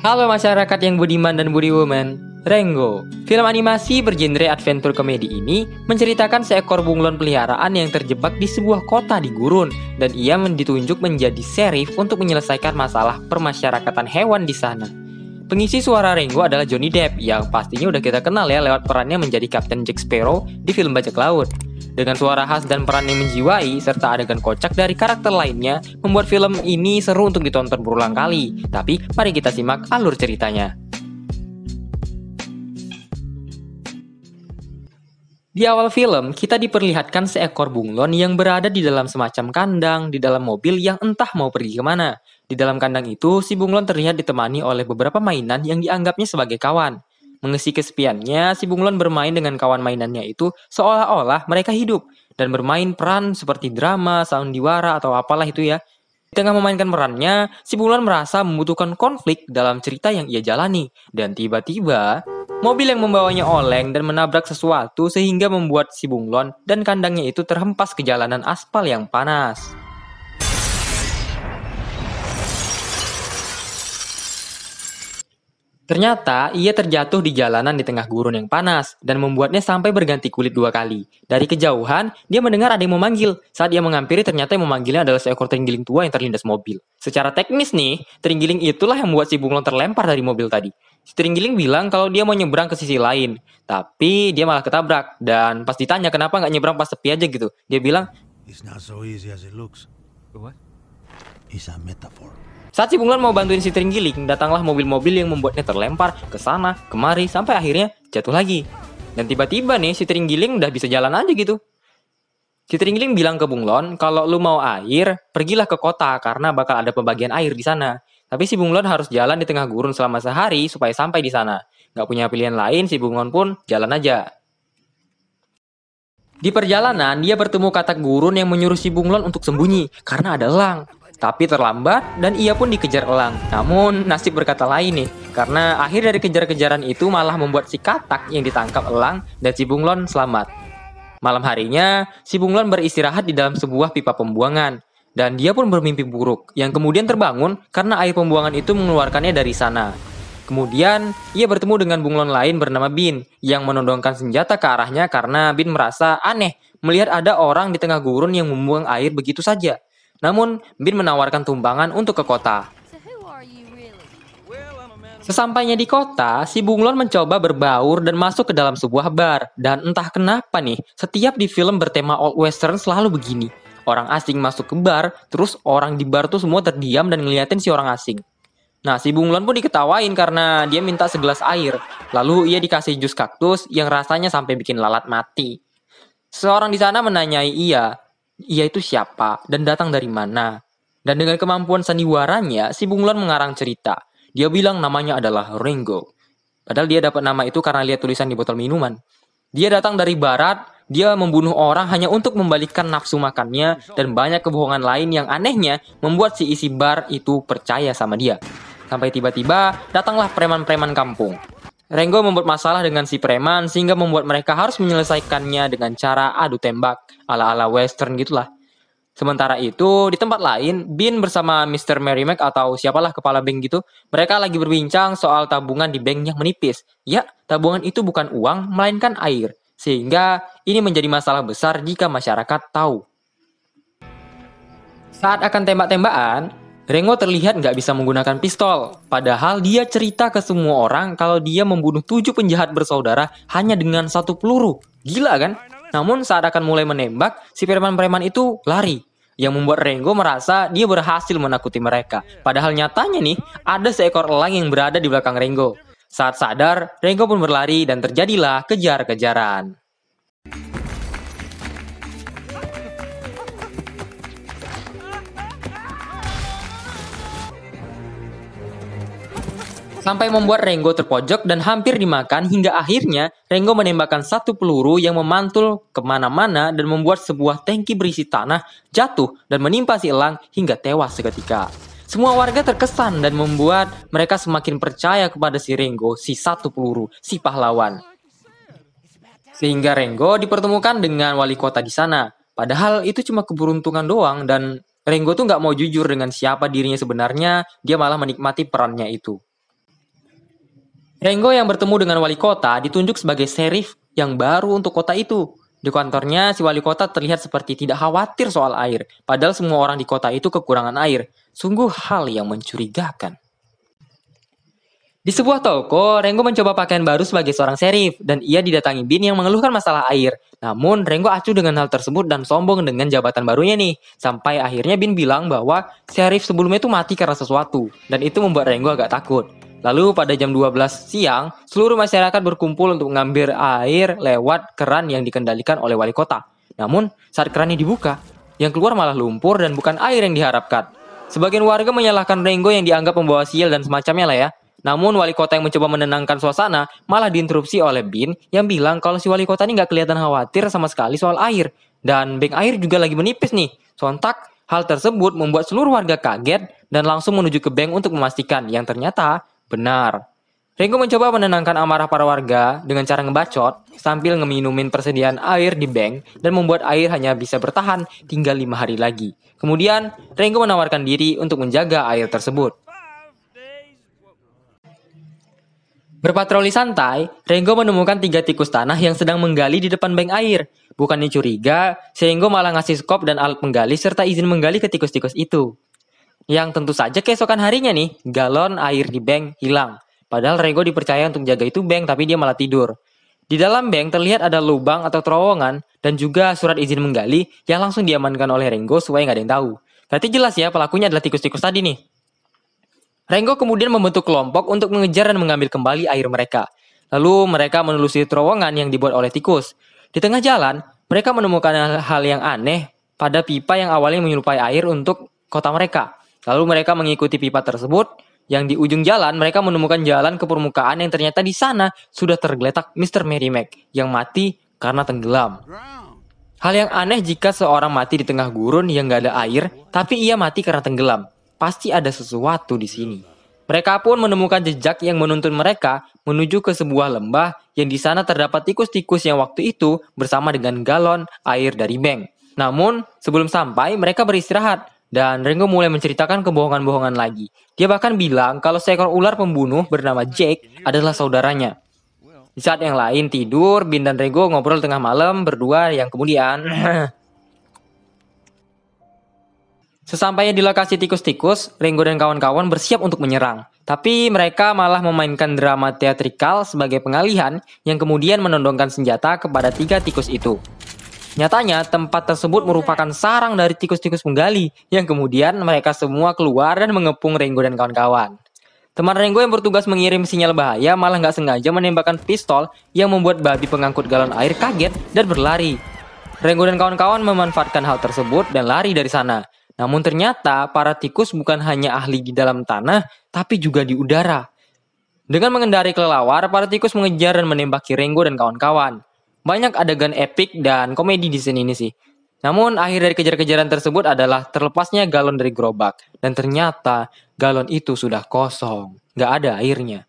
Halo masyarakat yang budiman dan budiwoman, Rengo. Film animasi bergenre adventure komedi ini menceritakan seekor bunglon peliharaan yang terjebak di sebuah kota di gurun dan ia ditunjuk menjadi serif untuk menyelesaikan masalah permasyarakatan hewan di sana. Pengisi suara Rengo adalah Johnny Depp yang pastinya udah kita kenal ya lewat perannya menjadi Captain Jack Sparrow di film Bajak Laut. Dengan suara khas dan peran yang menjiwai, serta adegan kocak dari karakter lainnya, membuat film ini seru untuk ditonton berulang kali. Tapi, mari kita simak alur ceritanya. Di awal film, kita diperlihatkan seekor bunglon yang berada di dalam semacam kandang di dalam mobil yang entah mau pergi kemana. Di dalam kandang itu, si bunglon terlihat ditemani oleh beberapa mainan yang dianggapnya sebagai kawan. Mengisi kesepiannya, si bunglon bermain dengan kawan mainannya itu seolah-olah mereka hidup dan bermain peran seperti drama, sandiwara, atau apalah itu ya. Di tengah memainkan perannya, si bunglon merasa membutuhkan konflik dalam cerita yang ia jalani. Dan tiba-tiba, mobil yang membawanya oleng dan menabrak sesuatu sehingga membuat si bunglon dan kandangnya itu terhempas ke jalanan aspal yang panas. Ternyata ia terjatuh di jalanan di tengah gurun yang panas dan membuatnya sampai berganti kulit dua kali. Dari kejauhan, dia mendengar ada yang memanggil. Saat ia menghampiri, ternyata yang memanggilnya adalah seekor terenggiling tua yang terlindas mobil. Secara teknis nih, terenggiling itulah yang membuat si bunglon terlempar dari mobil tadi. Si terenggiling bilang kalau dia mau nyebrang ke sisi lain, tapi dia malah ketabrak. Dan pas ditanya kenapa nggak nyebrang pas sepi aja gitu, dia bilang, It's not so easy as it looks. What? It's a metaphor. Saat si bunglon mau bantuin si Tringgiling, datanglah mobil-mobil yang membuatnya terlempar ke sana, kemari, sampai akhirnya jatuh lagi. Dan tiba-tiba nih si Tringgiling udah bisa jalan aja gitu. Si Tringgiling bilang ke Bunglon, kalau lu mau air, pergilah ke kota karena bakal ada pembagian air di sana. Tapi si Bunglon harus jalan di tengah gurun selama sehari supaya sampai di sana. Gak punya pilihan lain, si Bunglon pun jalan aja. Di perjalanan, dia bertemu katak gurun yang menyuruh si Bunglon untuk sembunyi karena ada elang. Tapi terlambat dan ia pun dikejar elang. Namun nasib berkata lain nih, karena akhir dari kejar-kejaran itu malah membuat si katak yang ditangkap elang dan si bunglon selamat. Malam harinya, si bunglon beristirahat di dalam sebuah pipa pembuangan. Dan dia pun bermimpi buruk, yang kemudian terbangun karena air pembuangan itu mengeluarkannya dari sana. Kemudian, ia bertemu dengan bunglon lain bernama Bin, yang menodongkan senjata ke arahnya karena Bin merasa aneh melihat ada orang di tengah gurun yang membuang air begitu saja. Namun, Bin menawarkan tumbangan untuk ke kota. Sesampainya di kota, si bunglon mencoba berbaur dan masuk ke dalam sebuah bar. Dan entah kenapa nih, setiap di film bertema old western selalu begini. Orang asing masuk ke bar, terus orang di bar tuh semua terdiam dan ngeliatin si orang asing. Nah, si bunglon pun diketawain karena dia minta segelas air. Lalu ia dikasih jus kaktus yang rasanya sampai bikin lalat mati. Seorang di sana menanyai ia, ia itu siapa dan datang dari mana. Dan dengan kemampuan sandiwaranya, si Bunglon mengarang cerita. Dia bilang namanya adalah Ringo. Padahal dia dapat nama itu karena lihat tulisan di botol minuman. Dia datang dari barat, dia membunuh orang hanya untuk membalikkan nafsu makannya dan banyak kebohongan lain yang anehnya membuat si isi bar itu percaya sama dia. Sampai tiba-tiba datanglah preman-preman kampung. Rengo membuat masalah dengan si preman sehingga membuat mereka harus menyelesaikannya dengan cara adu tembak ala-ala western gitulah. Sementara itu, di tempat lain, Bin bersama Mr. Merrimack atau siapalah kepala bank gitu, mereka lagi berbincang soal tabungan di bank yang menipis. Ya, tabungan itu bukan uang, melainkan air. Sehingga ini menjadi masalah besar jika masyarakat tahu. Saat akan tembak-tembakan, Rengo terlihat nggak bisa menggunakan pistol, padahal dia cerita ke semua orang kalau dia membunuh tujuh penjahat bersaudara hanya dengan satu peluru. Gila kan? Namun saat akan mulai menembak, si preman-preman itu lari. Yang membuat Rengo merasa dia berhasil menakuti mereka. Padahal nyatanya nih, ada seekor elang yang berada di belakang Rengo. Saat sadar, Rengo pun berlari dan terjadilah kejar-kejaran. Sampai membuat Rengo terpojok dan hampir dimakan hingga akhirnya Rengo menembakkan satu peluru yang memantul kemana-mana dan membuat sebuah tangki berisi tanah jatuh dan menimpa si Elang hingga tewas seketika. Semua warga terkesan dan membuat mereka semakin percaya kepada si Rengo si satu peluru, si pahlawan. Sehingga Rengo dipertemukan dengan wali kota di sana. Padahal itu cuma keberuntungan doang dan Rengo tuh nggak mau jujur dengan siapa dirinya sebenarnya, dia malah menikmati perannya itu. Rengo yang bertemu dengan wali kota ditunjuk sebagai serif yang baru untuk kota itu. Di kantornya, si wali kota terlihat seperti tidak khawatir soal air, padahal semua orang di kota itu kekurangan air. Sungguh hal yang mencurigakan. Di sebuah toko, Rengo mencoba pakaian baru sebagai seorang serif, dan ia didatangi Bin yang mengeluhkan masalah air. Namun, Rengo acuh dengan hal tersebut dan sombong dengan jabatan barunya nih. Sampai akhirnya Bin bilang bahwa serif sebelumnya itu mati karena sesuatu, dan itu membuat Rengo agak takut. Lalu pada jam 12 siang, seluruh masyarakat berkumpul untuk mengambil air lewat keran yang dikendalikan oleh wali kota. Namun, saat kerannya dibuka, yang keluar malah lumpur dan bukan air yang diharapkan. Sebagian warga menyalahkan rengo yang dianggap membawa sial dan semacamnya lah ya. Namun wali kota yang mencoba menenangkan suasana malah diinterupsi oleh Bin yang bilang kalau si wali kota ini nggak kelihatan khawatir sama sekali soal air. Dan bank air juga lagi menipis nih. Sontak, hal tersebut membuat seluruh warga kaget dan langsung menuju ke bank untuk memastikan yang ternyata Benar. Ringo mencoba menenangkan amarah para warga dengan cara ngebacot sambil ngeminumin persediaan air di bank dan membuat air hanya bisa bertahan tinggal lima hari lagi. Kemudian, Ringo menawarkan diri untuk menjaga air tersebut. Berpatroli santai, Rengo menemukan tiga tikus tanah yang sedang menggali di depan bank air. Bukannya curiga, Ringo malah ngasih skop dan alat penggali serta izin menggali ke tikus-tikus itu. Yang tentu saja keesokan harinya nih, galon air di bank hilang. Padahal Rego dipercaya untuk jaga itu bank, tapi dia malah tidur. Di dalam bank terlihat ada lubang atau terowongan dan juga surat izin menggali yang langsung diamankan oleh Rengo supaya nggak ada yang tahu. Berarti jelas ya pelakunya adalah tikus-tikus tadi nih. Rengo kemudian membentuk kelompok untuk mengejar dan mengambil kembali air mereka. Lalu mereka menelusuri terowongan yang dibuat oleh tikus. Di tengah jalan, mereka menemukan hal yang aneh pada pipa yang awalnya menyerupai air untuk kota mereka. Lalu mereka mengikuti pipa tersebut, yang di ujung jalan mereka menemukan jalan ke permukaan yang ternyata di sana sudah tergeletak Mr. Merrimack yang mati karena tenggelam. Hal yang aneh jika seorang mati di tengah gurun yang gak ada air, tapi ia mati karena tenggelam. Pasti ada sesuatu di sini. Mereka pun menemukan jejak yang menuntun mereka menuju ke sebuah lembah yang di sana terdapat tikus-tikus yang waktu itu bersama dengan galon air dari bank. Namun, sebelum sampai, mereka beristirahat dan Ringo mulai menceritakan kebohongan-bohongan lagi. Dia bahkan bilang kalau seekor ular pembunuh bernama Jake adalah saudaranya. Di saat yang lain tidur, Bin dan Ringo ngobrol tengah malam berdua yang kemudian... Sesampainya di lokasi tikus-tikus, Ringo dan kawan-kawan bersiap untuk menyerang. Tapi mereka malah memainkan drama teatrikal sebagai pengalihan yang kemudian menondongkan senjata kepada tiga tikus itu. Nyatanya, tempat tersebut merupakan sarang dari tikus-tikus penggali, yang kemudian mereka semua keluar dan mengepung Rengo dan kawan-kawan. Teman Rengo yang bertugas mengirim sinyal bahaya malah nggak sengaja menembakkan pistol yang membuat babi pengangkut galon air kaget dan berlari. Rengo dan kawan-kawan memanfaatkan hal tersebut dan lari dari sana. Namun ternyata para tikus bukan hanya ahli di dalam tanah, tapi juga di udara. Dengan mengendari kelelawar, para tikus mengejar dan menembaki Rengo dan kawan-kawan. Banyak adegan epic dan komedi di scene ini sih. Namun akhir dari kejar-kejaran tersebut adalah terlepasnya galon dari gerobak. Dan ternyata galon itu sudah kosong. Gak ada airnya.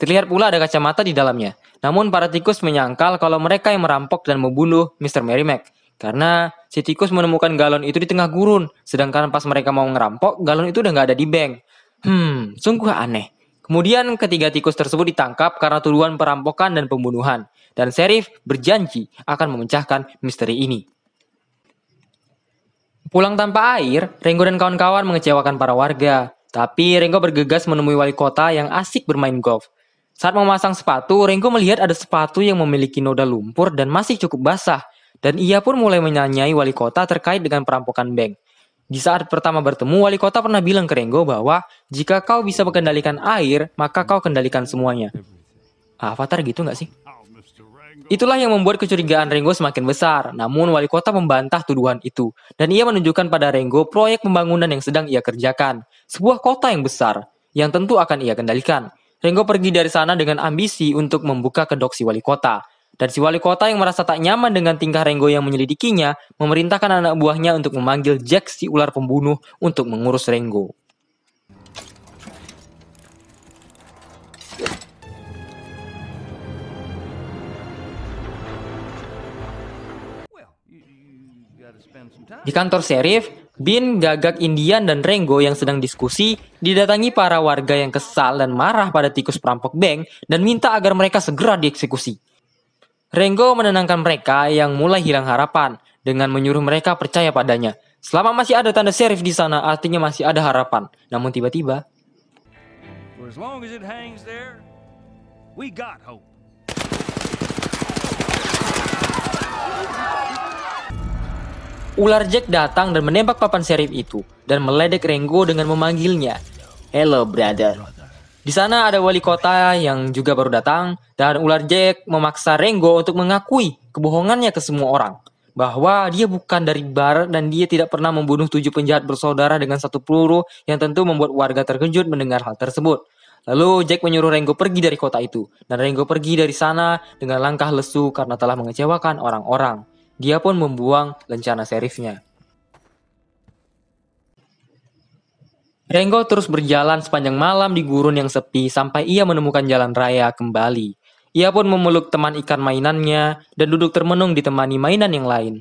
Terlihat pula ada kacamata di dalamnya. Namun para tikus menyangkal kalau mereka yang merampok dan membunuh Mr. Merrimack. Karena si tikus menemukan galon itu di tengah gurun. Sedangkan pas mereka mau ngerampok, galon itu udah gak ada di bank. Hmm, sungguh aneh. Kemudian ketiga tikus tersebut ditangkap karena tuduhan perampokan dan pembunuhan, dan Serif berjanji akan memecahkan misteri ini. Pulang tanpa air, Ringo dan kawan-kawan mengecewakan para warga. Tapi Ringo bergegas menemui wali kota yang asik bermain golf. Saat memasang sepatu, Ringo melihat ada sepatu yang memiliki noda lumpur dan masih cukup basah. Dan ia pun mulai menyanyai wali kota terkait dengan perampokan bank. Di saat pertama bertemu, wali kota pernah bilang ke Renggo bahwa jika kau bisa mengendalikan air, maka kau kendalikan semuanya. Ah, Avatar gitu nggak sih? Itulah yang membuat kecurigaan Renggo semakin besar. Namun wali kota membantah tuduhan itu. Dan ia menunjukkan pada Renggo proyek pembangunan yang sedang ia kerjakan. Sebuah kota yang besar, yang tentu akan ia kendalikan. Renggo pergi dari sana dengan ambisi untuk membuka kedoksi wali kota. Dan si wali kota yang merasa tak nyaman dengan tingkah Renggo yang menyelidikinya, memerintahkan anak buahnya untuk memanggil Jack si ular pembunuh untuk mengurus Renggo. Di kantor sheriff, Bin, Gagak, Indian, dan Renggo yang sedang diskusi didatangi para warga yang kesal dan marah pada tikus perampok bank dan minta agar mereka segera dieksekusi. Rengo menenangkan mereka yang mulai hilang harapan dengan menyuruh mereka percaya padanya. Selama masih ada tanda serif di sana, artinya masih ada harapan. Namun tiba-tiba, Ular Jack datang dan menembak papan serif itu dan meledek Rengo dengan memanggilnya. Hello, brother. Di sana ada wali kota yang juga baru datang dan ular Jack memaksa Rengo untuk mengakui kebohongannya ke semua orang bahwa dia bukan dari bar dan dia tidak pernah membunuh tujuh penjahat bersaudara dengan satu peluru yang tentu membuat warga terkejut mendengar hal tersebut. Lalu Jack menyuruh Rengo pergi dari kota itu dan Rengo pergi dari sana dengan langkah lesu karena telah mengecewakan orang-orang. Dia pun membuang lencana serifnya. Rengo terus berjalan sepanjang malam di gurun yang sepi sampai ia menemukan jalan raya kembali. Ia pun memeluk teman ikan mainannya dan duduk termenung ditemani mainan yang lain.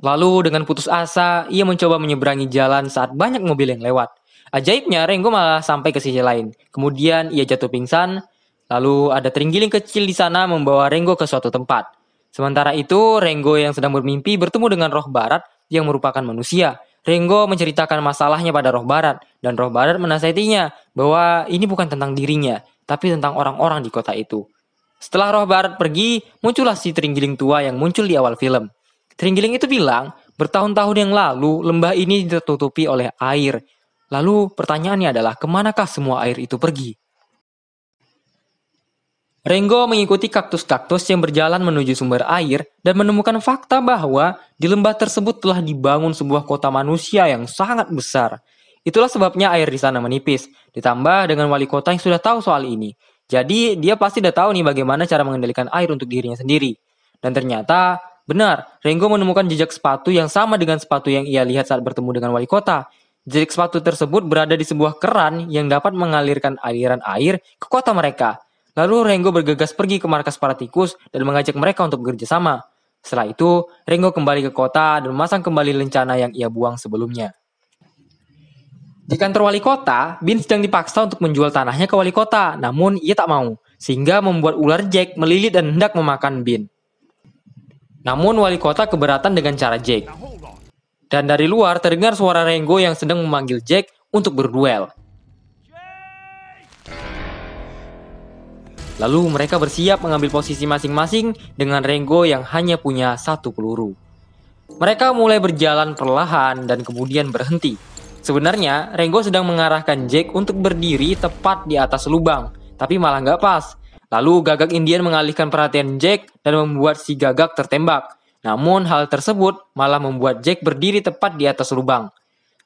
Lalu dengan putus asa, ia mencoba menyeberangi jalan saat banyak mobil yang lewat. Ajaibnya, Rengo malah sampai ke sisi lain. Kemudian ia jatuh pingsan, lalu ada teringgiling kecil di sana membawa Rengo ke suatu tempat. Sementara itu, Rengo yang sedang bermimpi bertemu dengan roh barat yang merupakan manusia Ringo menceritakan masalahnya pada roh barat dan roh barat menasihatinya bahwa ini bukan tentang dirinya, tapi tentang orang-orang di kota itu. Setelah roh barat pergi, muncullah si Tringgiling tua yang muncul di awal film. Tringgiling itu bilang, bertahun-tahun yang lalu lembah ini ditutupi oleh air. Lalu pertanyaannya adalah, kemanakah semua air itu pergi? Rengo mengikuti kaktus-kaktus yang berjalan menuju sumber air dan menemukan fakta bahwa di lembah tersebut telah dibangun sebuah kota manusia yang sangat besar. Itulah sebabnya air di sana menipis, ditambah dengan wali kota yang sudah tahu soal ini. Jadi dia pasti udah tahu nih bagaimana cara mengendalikan air untuk dirinya sendiri. Dan ternyata benar, Rengo menemukan jejak sepatu yang sama dengan sepatu yang ia lihat saat bertemu dengan wali kota. Jejak sepatu tersebut berada di sebuah keran yang dapat mengalirkan aliran air ke kota mereka. Lalu Rengo bergegas pergi ke markas para tikus dan mengajak mereka untuk bekerja sama. Setelah itu, Rengo kembali ke kota dan memasang kembali lencana yang ia buang sebelumnya. Di kantor wali kota, Bin sedang dipaksa untuk menjual tanahnya ke wali kota, namun ia tak mau, sehingga membuat ular Jack melilit dan hendak memakan Bin. Namun wali kota keberatan dengan cara Jack. Dan dari luar terdengar suara Rengo yang sedang memanggil Jack untuk berduel. Lalu mereka bersiap mengambil posisi masing-masing dengan Rengo yang hanya punya satu peluru. Mereka mulai berjalan perlahan dan kemudian berhenti. Sebenarnya, Rengo sedang mengarahkan Jack untuk berdiri tepat di atas lubang, tapi malah nggak pas. Lalu gagak Indian mengalihkan perhatian Jack dan membuat si gagak tertembak. Namun hal tersebut malah membuat Jack berdiri tepat di atas lubang.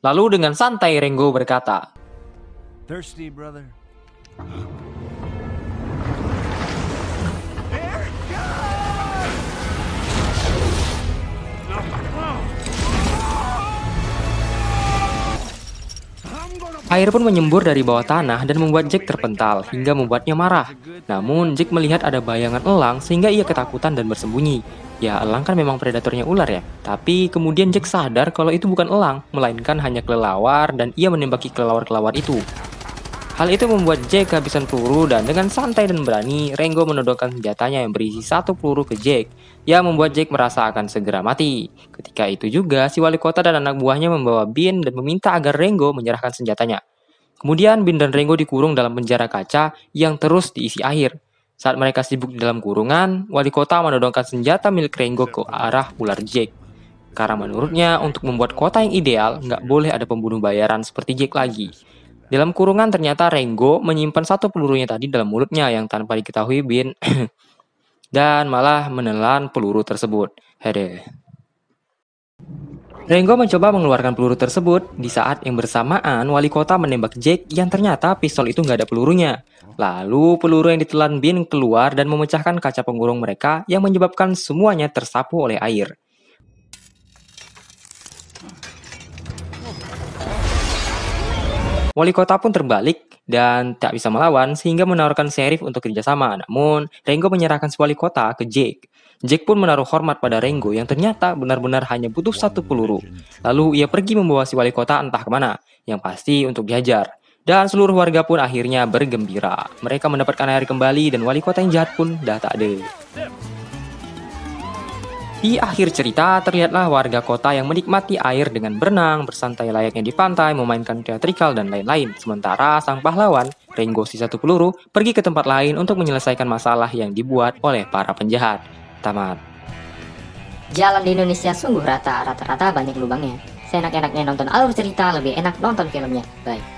Lalu dengan santai Rengo berkata, Thirsty brother. Air pun menyembur dari bawah tanah dan membuat Jack terpental hingga membuatnya marah. Namun, Jack melihat ada bayangan elang sehingga ia ketakutan dan bersembunyi. Ya, elang kan memang predatornya ular ya. Tapi kemudian Jack sadar kalau itu bukan elang, melainkan hanya kelelawar dan ia menembaki kelelawar-kelelawar itu. Hal itu membuat Jack kehabisan peluru dan dengan santai dan berani, Rengo menodongkan senjatanya yang berisi satu peluru ke Jack, yang membuat Jack merasa akan segera mati. Ketika itu juga, si wali kota dan anak buahnya membawa Bin dan meminta agar Rengo menyerahkan senjatanya. Kemudian Bin dan Rengo dikurung dalam penjara kaca yang terus diisi air. Saat mereka sibuk di dalam kurungan, wali kota menodongkan senjata milik Rengo ke arah ular Jack. Karena menurutnya, untuk membuat kota yang ideal, nggak boleh ada pembunuh bayaran seperti Jack lagi. Dalam kurungan ternyata Renggo menyimpan satu pelurunya tadi dalam mulutnya yang tanpa diketahui Bin dan malah menelan peluru tersebut. Hede. Renggo mencoba mengeluarkan peluru tersebut di saat yang bersamaan wali kota menembak Jake yang ternyata pistol itu nggak ada pelurunya. Lalu peluru yang ditelan Bin keluar dan memecahkan kaca pengurung mereka yang menyebabkan semuanya tersapu oleh air. Wali kota pun terbalik dan tak bisa melawan sehingga menawarkan sheriff untuk kerjasama. Namun, Rengo menyerahkan si wali kota ke Jake. Jake pun menaruh hormat pada Rengo yang ternyata benar-benar hanya butuh satu peluru. Lalu ia pergi membawa si wali kota entah kemana, yang pasti untuk dihajar. Dan seluruh warga pun akhirnya bergembira. Mereka mendapatkan air kembali dan wali kota yang jahat pun dah tak ada. Di akhir cerita, terlihatlah warga kota yang menikmati air dengan berenang, bersantai layaknya di pantai, memainkan teatrikal, dan lain-lain. Sementara sang pahlawan, Rengo si satu peluru, pergi ke tempat lain untuk menyelesaikan masalah yang dibuat oleh para penjahat. Tamat. Jalan di Indonesia sungguh rata, rata-rata banyak lubangnya. Seenak-enaknya nonton alur cerita, lebih enak nonton filmnya. Bye.